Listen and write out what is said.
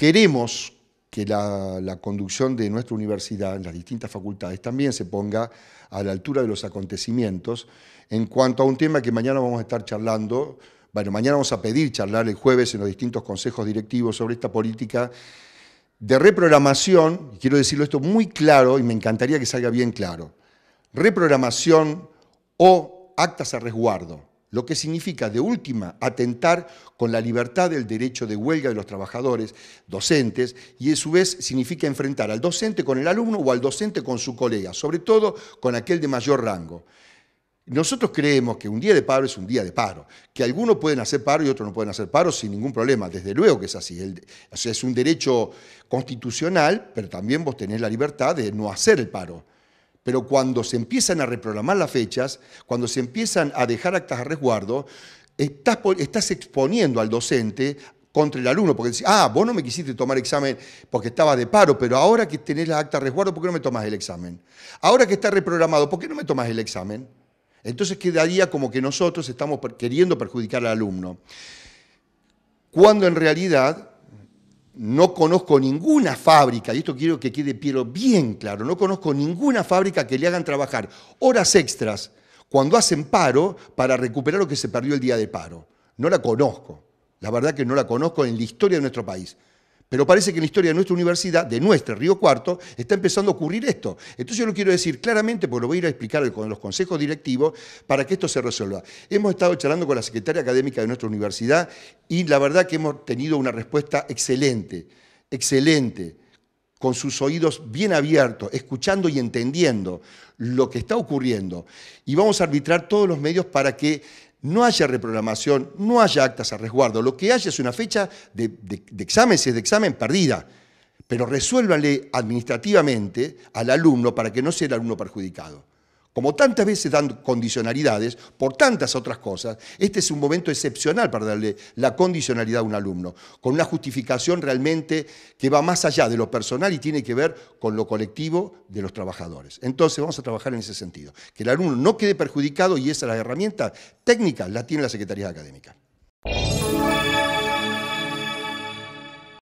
Queremos que la, conducción de nuestra universidad, en las distintas facultades, también se ponga a la altura de los acontecimientos en cuanto a un tema que mañana vamos a estar charlando, bueno, mañana vamos a pedir charlar el jueves en los distintos consejos directivos sobre esta política de reprogramación, y quiero decirlo esto muy claro y me encantaría que salga bien claro, reprogramación o actas a resguardo lo que significa de última atentar con la libertad del derecho de huelga de los trabajadores docentes y a su vez significa enfrentar al docente con el alumno o al docente con su colega, sobre todo con aquel de mayor rango. Nosotros creemos que un día de paro es un día de paro, que algunos pueden hacer paro y otros no pueden hacer paro sin ningún problema, desde luego que es así. es un derecho constitucional, pero también vos tenés la libertad de no hacer el paro. Pero cuando se empiezan a reprogramar las fechas, cuando se empiezan a dejar actas a resguardo, estás, exponiendo al docente contra el alumno, porque dice, ah, vos no me quisiste tomar examen porque estaba de paro, pero ahora que tenés las actas a resguardo, ¿por qué no me tomás el examen? Ahora que está reprogramado, ¿por qué no me tomás el examen? Entonces quedaría como que nosotros estamos queriendo perjudicar al alumno, cuando en realidad no conozco ninguna fábrica, y esto quiero que quede bien claro, no conozco ninguna fábrica que le hagan trabajar horas extras cuando hacen paro para recuperar lo que se perdió el día de paro. No la conozco. La verdad que no la conozco en la historia de nuestro país. Pero parece que en la historia de nuestra universidad, de nuestra Río Cuarto, está empezando a ocurrir esto. Entonces yo lo quiero decir claramente, porque lo voy a ir a explicar con los consejos directivos, para que esto se resuelva. Hemos estado charlando con la secretaria académica de nuestra universidad y la verdad que hemos tenido una respuesta excelente, excelente con sus oídos bien abiertos, escuchando y entendiendo lo que está ocurriendo. Y vamos a arbitrar todos los medios para que no haya reprogramación, no haya actas a resguardo. Lo que haya es una fecha de, de, examen, si es de examen, perdida. Pero resuélvanle administrativamente al alumno para que no sea el alumno perjudicado. Como tantas veces dan condicionalidades por tantas otras cosas, este es un momento excepcional para darle la condicionalidad a un alumno, con una justificación realmente que va más allá de lo personal y tiene que ver con lo colectivo de los trabajadores. Entonces vamos a trabajar en ese sentido, que el alumno no quede perjudicado y esas la herramienta técnica las tiene la Secretaría Académica.